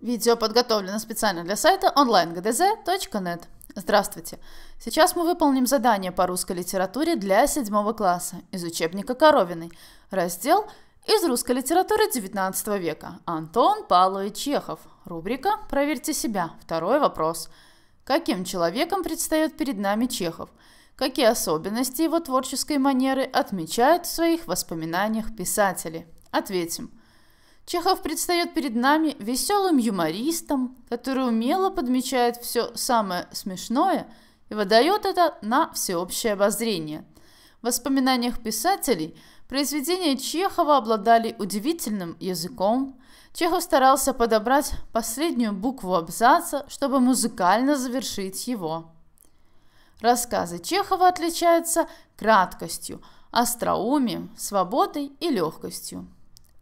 Видео подготовлено специально для сайта onlinegdz.net. Здравствуйте! Сейчас мы выполним задание по русской литературе для 7 класса из учебника Коровиной, раздел «Из русской литературы XIX века» Антон Павлович Чехов, рубрика «Проверьте себя», второй вопрос. Каким человеком предстает перед нами Чехов? Какие особенности его творческой манеры отмечают в своих воспоминаниях писатели? Ответим – Чехов предстает перед нами веселым юмористом, который умело подмечает все самое смешное и выдает это на всеобщее обозрение. В воспоминаниях писателей произведения Чехова обладали удивительным языком. Чехов старался подобрать последнюю букву абзаца, чтобы музыкально завершить его. Рассказы Чехова отличаются краткостью, остроумием, свободой и легкостью.